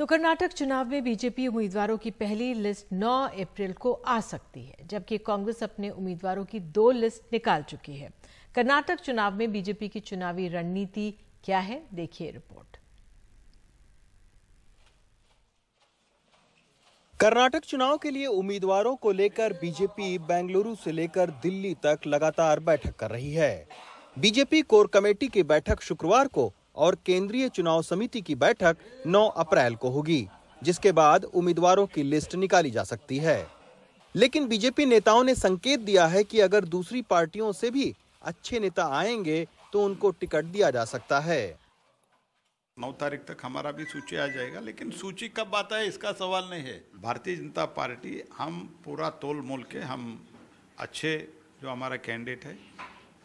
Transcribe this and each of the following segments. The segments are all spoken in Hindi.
तो कर्नाटक चुनाव में बीजेपी उम्मीदवारों की पहली लिस्ट 9 अप्रैल को आ सकती है जबकि कांग्रेस अपने उम्मीदवारों की दो लिस्ट निकाल चुकी है कर्नाटक चुनाव में बीजेपी की चुनावी रणनीति क्या है देखिए रिपोर्ट कर्नाटक चुनाव के लिए उम्मीदवारों को लेकर बीजेपी बेंगलुरु से लेकर दिल्ली तक लगातार बैठक कर रही है बीजेपी कोर कमेटी की बैठक शुक्रवार को और केंद्रीय चुनाव समिति की बैठक 9 अप्रैल को होगी जिसके बाद उम्मीदवारों की लिस्ट निकाली जा सकती है लेकिन बीजेपी नेताओं ने संकेत दिया है कि अगर दूसरी पार्टियों से भी अच्छे नेता आएंगे तो उनको टिकट दिया जा सकता है नौ तारीख तक हमारा भी सूची आ जाएगा लेकिन सूची कब आता है इसका सवाल नहीं है भारतीय जनता पार्टी हम पूरा तोल मोल के हम अच्छे जो हमारा कैंडिडेट है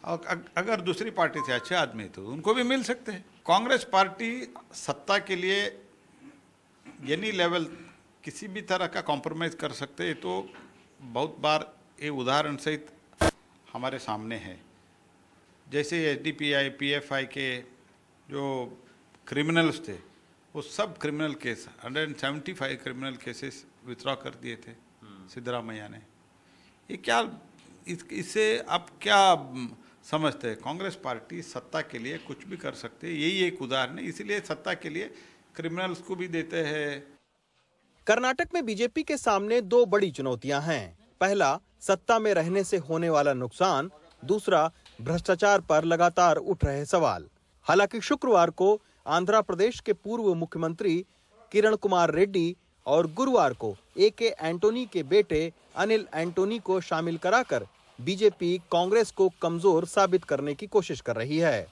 और अगर दूसरी पार्टी से अच्छे आदमी तो उनको भी मिल सकते हैं कांग्रेस पार्टी सत्ता के लिए एनी लेवल किसी भी तरह का कॉम्प्रोमाइज कर सकते हैं तो बहुत बार ये उदाहरण सहित हमारे सामने है जैसे H D P I P F I के जो क्रिमिनल्स थे वो सब criminal case 175 criminal cases withdraw कर दिए थे हम्म। सिद्धरामैया ने ये क्या इससे आप क्या समझते हैं कांग्रेस पार्टी सत्ता के लिए कुछ भी कर सकते है यही एक उदाहरण है इसीलिए सत्ता के लिए क्रिमिनल्स को भी देते हैं कर्नाटक में बीजेपी के सामने दो बड़ी चुनौतियां हैं पहला सत्ता में रहने से होने वाला नुकसान दूसरा भ्रष्टाचार पर लगातार उठ रहे सवाल हालांकि शुक्रवार को आंध्र प्रदेश के पूर्व मुख्यमंत्री किरण कुमार रेड्डी और गुरुवार को ए के एंटोनी के बेटे अनिल एंटोनी को शामिल कराकर बीजेपी कांग्रेस को कमजोर साबित करने की कोशिश कर रही है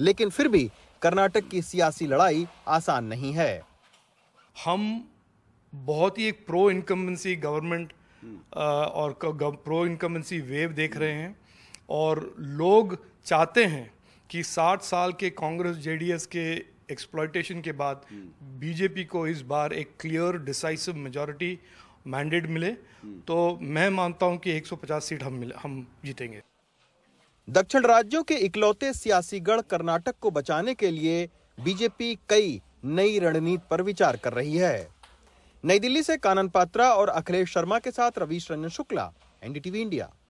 लेकिन फिर भी कर्नाटक की सियासी लड़ाई आसान नहीं है हम बहुत ही एक प्रो इनकम्बेंसी गवर्नमेंट और प्रो इनकम्बेंसी वेव देख रहे हैं और लोग चाहते हैं कि 60 साल के कांग्रेस जेडीएस के एक्सप्लॉयटेशन के बाद हम्म। बीजेपी को इस बार एक क्लियर डिसाइसिव मेजोरिटी मैंडेट मिले तो मैं मानता हूं कि 150 सीट हम मिले हम जीतेंगे दक्षिण राज्यों के इकलौते सियासी गढ़ कर्नाटक को बचाने के लिए बीजेपी कई नई रणनीति पर विचार कर रही है नई दिल्ली से कानन पात्रा और अखिलेश शर्मा के साथ रवीश रंजन शुक्ला एनडीटीवी इंडिया